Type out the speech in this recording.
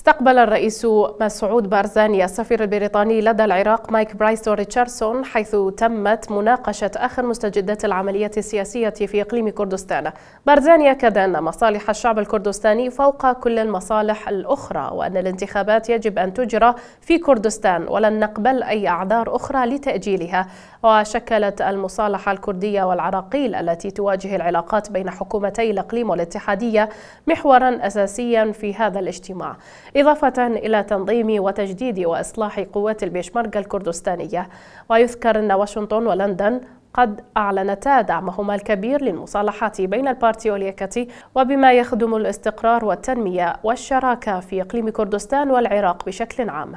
استقبل الرئيس مسعود بارزاني السفير البريطاني لدى العراق مايك برايستون ريتشاردسون حيث تمت مناقشة آخر مستجدات العملية السياسية في إقليم كردستان بارزاني أكد أن مصالح الشعب الكردستاني فوق كل المصالح الأخرى وأن الانتخابات يجب أن تجرى في كردستان ولن نقبل أي أعذار أخرى لتأجيلها وشكلت المصالحة الكردية والعراقيل التي تواجه العلاقات بين حكومتي الإقليم والاتحادية محورا أساسيا في هذا الاجتماع إضافة إلى تنظيم وتجديد وإصلاح قوات البيشمركة الكردستانية ويذكر أن واشنطن ولندن قد أعلنتا دعمهما الكبير للمصالحات بين البارتي واليكتي وبما يخدم الاستقرار والتنمية والشراكة في إقليم كردستان والعراق بشكل عام